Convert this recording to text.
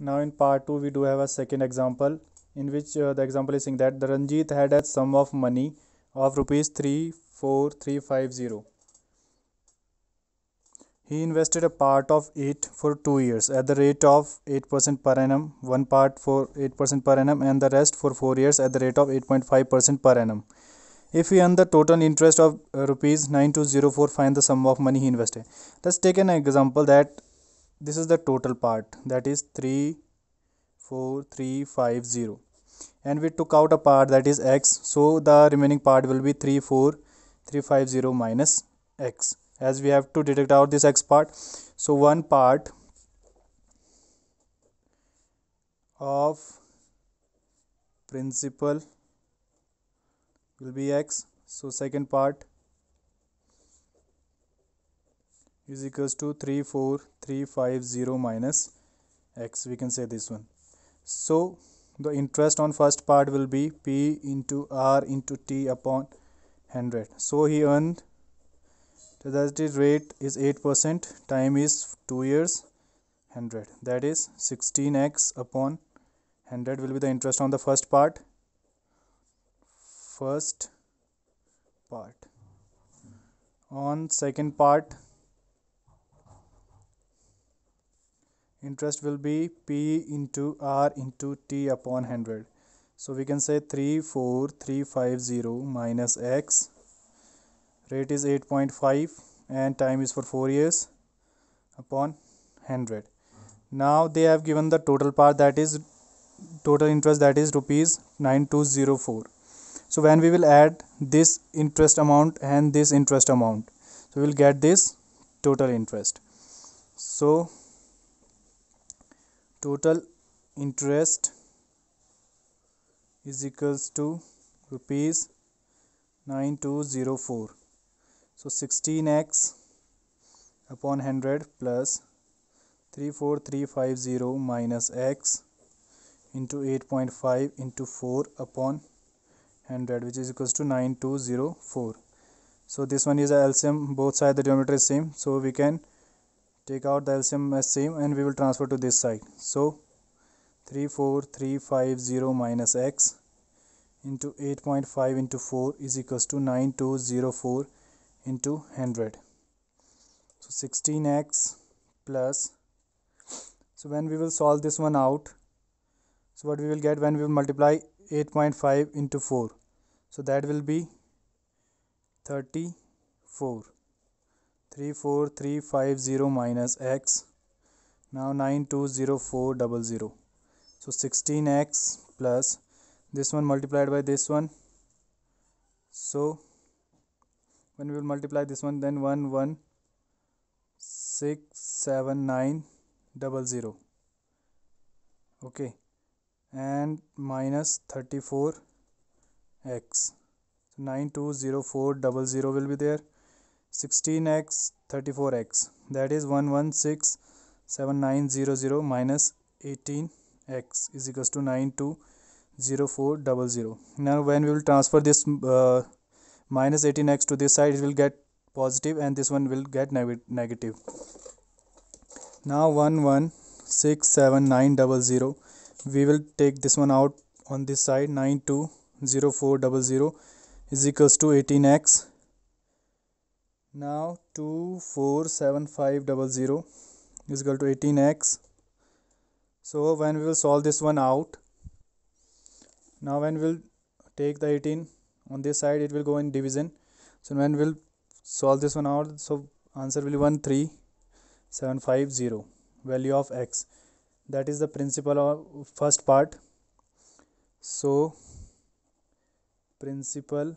Now in part 2 we do have a second example in which uh, the example is saying that the Ranjit had a sum of money of rupees 34350. He invested a part of it for 2 years at the rate of 8% per annum, one part for 8% per annum and the rest for 4 years at the rate of 8.5% per annum. If we earn the total interest of uh, rupees 9204 find the sum of money he invested. Let's take an example that this is the total part that is 34350 and we took out a part that is x so the remaining part will be 34350 minus x as we have to deduct out this x part so one part of principal will be x so second part is equals to 34350 minus x we can say this one so the interest on first part will be p into r into t upon 100 so he earned so that is rate is 8% time is 2 years 100 that is 16x upon 100 will be the interest on the first part first part on second part interest will be p into r into t upon 100 so we can say 34350 minus x rate is 8.5 and time is for 4 years upon 100 now they have given the total part that is total interest that is rupees 9204 so when we will add this interest amount and this interest amount so we will get this total interest so total interest is equals to rupees 9204 so 16x upon 100 plus 34350 minus x into 8.5 into 4 upon 100 which is equals to 9204 so this one is a LCM both side the denominator is same so we can take out the LCM as same and we will transfer to this side so 34350 minus x into 8.5 into 4 is equals to 9204 into 100 so 16x plus so when we will solve this one out so what we will get when we multiply 8.5 into 4 so that will be 34 34350 minus x now 920400 so 16x plus this one multiplied by this one so when we will multiply this one then 1 1 6 7 9 double 0 okay and minus 34 x so 920400 will be there 16x 34x that is 1167900 minus 18x is equals to 920400 now when we will transfer this uh, minus 18x to this side it will get positive and this one will get negative now 1167900 we will take this one out on this side 920400 is equals to 18x now 247,500 is equal to 18x so when we will solve this one out now when we'll take the 18 on this side it will go in division so when we'll solve this one out so answer will be 13750 value of x that is the principle of first part so principle